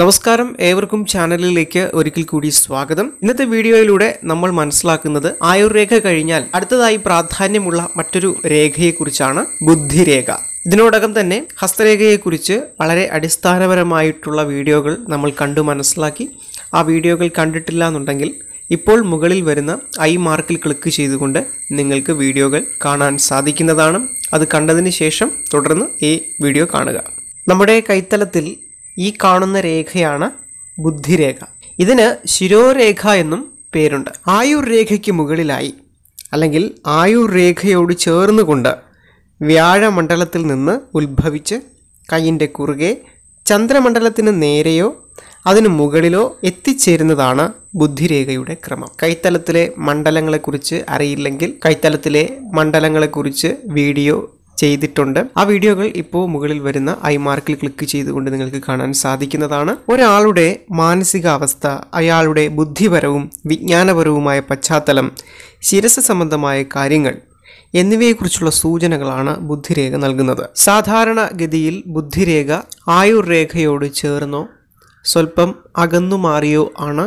നമസ്കാരം ഏവർക്കും ചാനലിലേക്ക് ഒരിക്കൽ കൂടി സ്വാഗതം ഇന്നത്തെ വീഡിയോയിലൂടെ നമ്മൾ മനസ്സിലാക്കുന്നത് ആയുർരേഖ കഴിഞ്ഞാൽ അടുത്തതായി പ്രാധാന്യമുള്ള മറ്റൊരു രേഖയെക്കുറിച്ചാണ് ബുദ്ധിരേഖ ഇതിനോടകം തന്നെ ഹസ്തരേഖയെക്കുറിച്ച് വളരെ അടിസ്ഥാനപരമായിട്ടുള്ള വീഡിയോകൾ നമ്മൾ കണ്ടു മനസ്സിലാക്കി ആ വീഡിയോകൾ കണ്ടിട്ടില്ല എന്നുണ്ടെങ്കിൽ ഇപ്പോൾ മുകളിൽ വരുന്ന ഐ മാർക്കിൽ ക്ലിക്ക് ചെയ്തുകൊണ്ട് നിങ്ങൾക്ക് വീഡിയോകൾ കാണാൻ സാധിക്കുന്നതാണ് അത് കണ്ടതിന് ശേഷം തുടർന്ന് ഈ വീഡിയോ കാണുക നമ്മുടെ കൈത്തലത്തിൽ ഈ കാണുന്ന രേഖയാണ് ബുദ്ധിരേഖ ഇതിന് ശിരോരേഖ എന്നും പേരുണ്ട് ആയുർ രേഖയ്ക്ക് മുകളിലായി അല്ലെങ്കിൽ ആയുർ രേഖയോട് ചേർന്നുകൊണ്ട് വ്യാഴമണ്ഡലത്തിൽ നിന്ന് ഉത്ഭവിച്ച് കൈയിൻ്റെ കുറുകെ ചന്ദ്രമണ്ഡലത്തിന് നേരെയോ അതിനു മുകളിലോ എത്തിച്ചേരുന്നതാണ് ബുദ്ധിരേഖയുടെ ക്രമം കൈത്തലത്തിലെ മണ്ഡലങ്ങളെക്കുറിച്ച് അറിയില്ലെങ്കിൽ കൈത്തലത്തിലെ മണ്ഡലങ്ങളെക്കുറിച്ച് വീഡിയോ ചെയ്തിട്ടുണ്ട് ആ വീഡിയോകൾ ഇപ്പോൾ മുകളിൽ വരുന്ന ഐ മാർക്കിൽ ക്ലിക്ക് ചെയ്തുകൊണ്ട് നിങ്ങൾക്ക് കാണാൻ സാധിക്കുന്നതാണ് ഒരാളുടെ മാനസികാവസ്ഥ അയാളുടെ ബുദ്ധിപരവും വിജ്ഞാനപരവുമായ പശ്ചാത്തലം ശിരസ് സംബന്ധമായ കാര്യങ്ങൾ എന്നിവയെക്കുറിച്ചുള്ള സൂചനകളാണ് ബുദ്ധിരേഖ നൽകുന്നത് സാധാരണഗതിയിൽ ബുദ്ധിരേഖ ആയുർരേഖയോട് ചേർന്നോ സ്വല്പം അകന്നു മാറിയോ ആണ്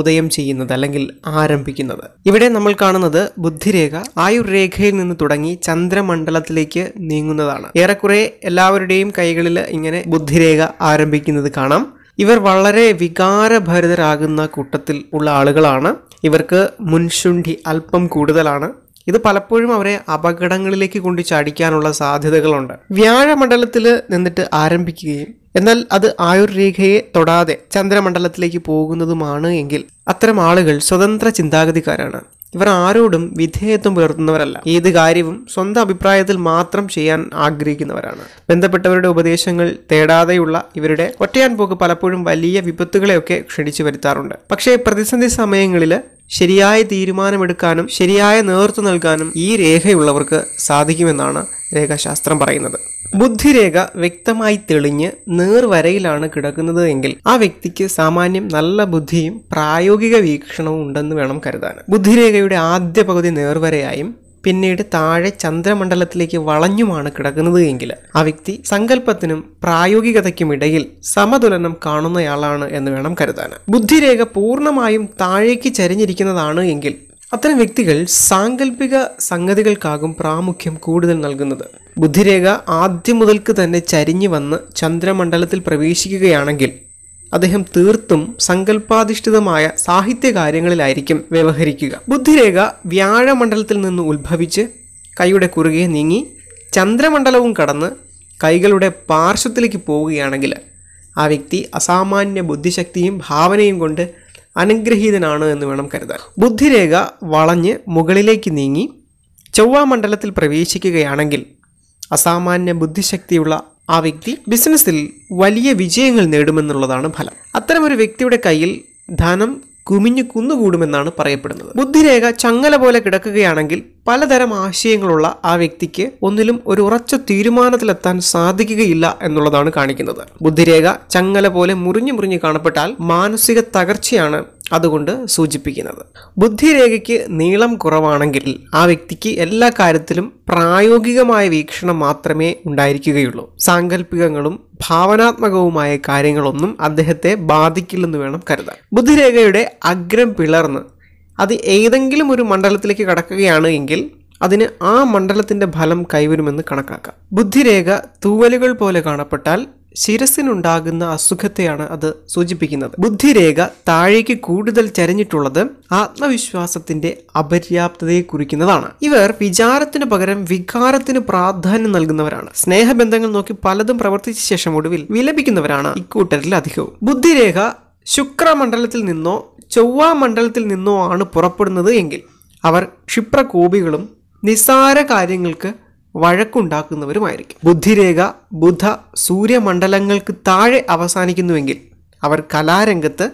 ഉദയം ചെയ്യുന്നത് അല്ലെങ്കിൽ ആരംഭിക്കുന്നത് ഇവിടെ നമ്മൾ കാണുന്നത് ബുദ്ധിരേഖ ആയുർരേഖയിൽ നിന്ന് തുടങ്ങി ചന്ദ്രമണ്ഡലത്തിലേക്ക് നീങ്ങുന്നതാണ് ഏറെക്കുറെ എല്ലാവരുടെയും കൈകളിൽ ഇങ്ങനെ ബുദ്ധിരേഖ ആരംഭിക്കുന്നത് കാണാം ഇവർ വളരെ വികാരഭരിതരാകുന്ന കൂട്ടത്തിൽ ഉള്ള ആളുകളാണ് ഇവർക്ക് മുൻശുണ്ഠി അല്പം കൂടുതലാണ് ഇത് പലപ്പോഴും അവരെ അപകടങ്ങളിലേക്ക് കൊണ്ട് ചാടിക്കാനുള്ള സാധ്യതകളുണ്ട് വ്യാഴമണ്ഡലത്തിൽ നിന്നിട്ട് ആരംഭിക്കുകയും എന്നാൽ അത് ആയുർരേഖയെ തൊടാതെ ചന്ദ്രമണ്ഡലത്തിലേക്ക് പോകുന്നതുമാണ് എങ്കിൽ അത്തരം ആളുകൾ സ്വതന്ത്ര ചിന്താഗതിക്കാരാണ് ഇവർ ആരോടും വിധേയത്വം പുലർത്തുന്നവരല്ല ഏത് കാര്യവും സ്വന്തം അഭിപ്രായത്തിൽ മാത്രം ചെയ്യാൻ ആഗ്രഹിക്കുന്നവരാണ് ബന്ധപ്പെട്ടവരുടെ ഉപദേശങ്ങൾ തേടാതെയുള്ള ഇവരുടെ ഒറ്റയാൻ പോക്ക് പലപ്പോഴും വലിയ വിപത്തുകളെയൊക്കെ ക്ഷണിച്ചു വരുത്താറുണ്ട് പക്ഷേ പ്രതിസന്ധി സമയങ്ങളിൽ ശരിയായ തീരുമാനമെടുക്കാനും ശരിയായ നേതൃത്വം നൽകാനും ഈ രേഖയുള്ളവർക്ക് സാധിക്കുമെന്നാണ് രേഖാശാസ്ത്രം പറയുന്നത് ബുദ്ധിരേഖ വ്യക്തമായി തെളിഞ്ഞ് നേർവരയിലാണ് കിടക്കുന്നത് എങ്കിൽ ആ വ്യക്തിക്ക് സാമാന്യം നല്ല ബുദ്ധിയും പ്രായോഗിക വീക്ഷണവും ഉണ്ടെന്ന് വേണം കരുതാൻ ബുദ്ധിരേഖയുടെ ആദ്യ പകുതി നേർവരയായും പിന്നീട് താഴെ ചന്ദ്രമണ്ഡലത്തിലേക്ക് വളഞ്ഞുമാണ് കിടക്കുന്നത് എങ്കിൽ ആ വ്യക്തി സങ്കല്പത്തിനും പ്രായോഗികതയ്ക്കും ഇടയിൽ സമതുലനം കാണുന്നയാളാണ് എന്ന് വേണം കരുതാൻ ബുദ്ധിരേഖ പൂർണ്ണമായും താഴേക്ക് ചരിഞ്ഞിരിക്കുന്നതാണ് എങ്കിൽ അത്തരം വ്യക്തികൾ സാങ്കല്പിക സംഗതികൾക്കാകും പ്രാമുഖ്യം കൂടുതൽ നൽകുന്നത് ബുദ്ധിരേഖ ആദ്യം മുതൽക്ക് തന്നെ ചരിഞ്ഞു വന്ന് ചന്ദ്രമണ്ഡലത്തിൽ പ്രവേശിക്കുകയാണെങ്കിൽ അദ്ദേഹം തീർത്തും സങ്കല്പാധിഷ്ഠിതമായ കാര്യങ്ങളിലായിരിക്കും വ്യവഹരിക്കുക ബുദ്ധിരേഖ വ്യാഴമണ്ഡലത്തിൽ നിന്ന് ഉത്ഭവിച്ച് കൈയുടെ കുറുകെ നീങ്ങി ചന്ദ്രമണ്ഡലവും കടന്ന് കൈകളുടെ പാർശ്വത്തിലേക്ക് പോവുകയാണെങ്കിൽ ആ വ്യക്തി അസാമാന്യ ബുദ്ധിശക്തിയും ഭാവനയും കൊണ്ട് അനുഗ്രഹീതനാണ് എന്ന് വേണം കരുതാൻ ബുദ്ധിരേഖ വളഞ്ഞ് മുകളിലേക്ക് നീങ്ങി ചൊവ്വാമണ്ഡലത്തിൽ പ്രവേശിക്കുകയാണെങ്കിൽ അസാമാന്യ ബുദ്ധിശക്തിയുള്ള ആ വ്യക്തി ബിസിനസ്സിൽ വലിയ വിജയങ്ങൾ നേടുമെന്നുള്ളതാണ് ഫലം അത്തരമൊരു വ്യക്തിയുടെ കയ്യിൽ ധനം കുമിഞ്ഞു കുന്നുകൂടുമെന്നാണ് പറയപ്പെടുന്നത് ബുദ്ധിരേഖ ചങ്ങല പോലെ കിടക്കുകയാണെങ്കിൽ പലതരം ആശയങ്ങളുള്ള ആ വ്യക്തിക്ക് ഒന്നിലും ഒരു ഉറച്ച തീരുമാനത്തിലെത്താൻ സാധിക്കുകയില്ല എന്നുള്ളതാണ് കാണിക്കുന്നത് ബുദ്ധിരേഖ ചങ്ങല പോലെ മുറിഞ്ഞു മുറിഞ്ഞു കാണപ്പെട്ടാൽ മാനസിക തകർച്ചയാണ് അതുകൊണ്ട് സൂചിപ്പിക്കുന്നത് ബുദ്ധിരേഖയ്ക്ക് നീളം കുറവാണെങ്കിൽ ആ വ്യക്തിക്ക് എല്ലാ കാര്യത്തിലും പ്രായോഗികമായ വീക്ഷണം മാത്രമേ ഉണ്ടായിരിക്കുകയുള്ളൂ സാങ്കല്പികങ്ങളും ഭാവനാത്മകവുമായ കാര്യങ്ങളൊന്നും അദ്ദേഹത്തെ ബാധിക്കില്ലെന്ന് വേണം കരുതാൻ ബുദ്ധിരേഖയുടെ അഗ്രം പിളർന്ന് അത് ഏതെങ്കിലും ഒരു മണ്ഡലത്തിലേക്ക് കടക്കുകയാണ് എങ്കിൽ അതിന് ആ മണ്ഡലത്തിൻ്റെ ഫലം കൈവരുമെന്ന് കണക്കാക്കാം ബുദ്ധിരേഖ തൂവലുകൾ പോലെ കാണപ്പെട്ടാൽ ശിരസിനുണ്ടാകുന്ന അസുഖത്തെയാണ് അത് സൂചിപ്പിക്കുന്നത് ബുദ്ധിരേഖ താഴേക്ക് കൂടുതൽ ചരിഞ്ഞിട്ടുള്ളത് ആത്മവിശ്വാസത്തിന്റെ അപര്യാപ്തതയെ കുറിക്കുന്നതാണ് ഇവർ വിചാരത്തിന് പകരം വികാരത്തിന് പ്രാധാന്യം നൽകുന്നവരാണ് സ്നേഹബന്ധങ്ങൾ നോക്കി പലതും പ്രവർത്തിച്ച ശേഷം ഒടുവിൽ വിലപിക്കുന്നവരാണ് ഇക്കൂട്ടരിൽ അധികവും ബുദ്ധിരേഖ ശുക്രമണ്ഡലത്തിൽ നിന്നോ ചൊവ്വാ മണ്ഡലത്തിൽ നിന്നോ ആണ് പുറപ്പെടുന്നത് എങ്കിൽ അവർ ക്ഷിപ്രകോപികളും നിസ്സാര കാര്യങ്ങൾക്ക് വഴക്കുണ്ടാക്കുന്നവരുമായിരിക്കും ബുദ്ധിരേഖ ബുധ സൂര്യമണ്ഡലങ്ങൾക്ക് താഴെ അവസാനിക്കുന്നുവെങ്കിൽ അവർ കലാരംഗത്ത്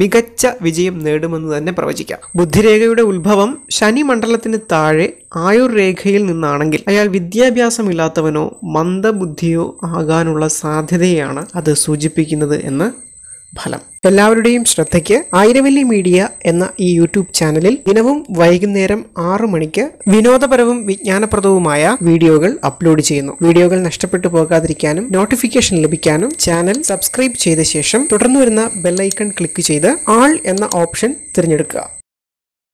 മികച്ച വിജയം നേടുമെന്ന് തന്നെ പ്രവചിക്കാം ബുദ്ധിരേഖയുടെ ഉത്ഭവം ശനി മണ്ഡലത്തിന് താഴെ ആയുർരേഖയിൽ നിന്നാണെങ്കിൽ അയാൾ വിദ്യാഭ്യാസമില്ലാത്തവനോ മന്ദബുദ്ധിയോ ആകാനുള്ള സാധ്യതയാണ് അത് സൂചിപ്പിക്കുന്നത് എന്ന് ഫലം എല്ലാവരുടെയും ശ്രദ്ധയ്ക്ക് ആയിരവല്ലി മീഡിയ എന്ന ഈ യൂട്യൂബ് ചാനലിൽ ദിനവും വൈകുന്നേരം ആറു മണിക്ക് വിനോദപരവും വിജ്ഞാനപ്രദവുമായ വീഡിയോകൾ അപ്ലോഡ് ചെയ്യുന്നു വീഡിയോകൾ നഷ്ടപ്പെട്ടു പോകാതിരിക്കാനും നോട്ടിഫിക്കേഷൻ ലഭിക്കാനും ചാനൽ സബ്സ്ക്രൈബ് ചെയ്ത ശേഷം തുടർന്നു വരുന്ന ബെല്ലൈക്കൺ ക്ലിക്ക് ചെയ്ത് ആൾ എന്ന ഓപ്ഷൻ തിരഞ്ഞെടുക്കുക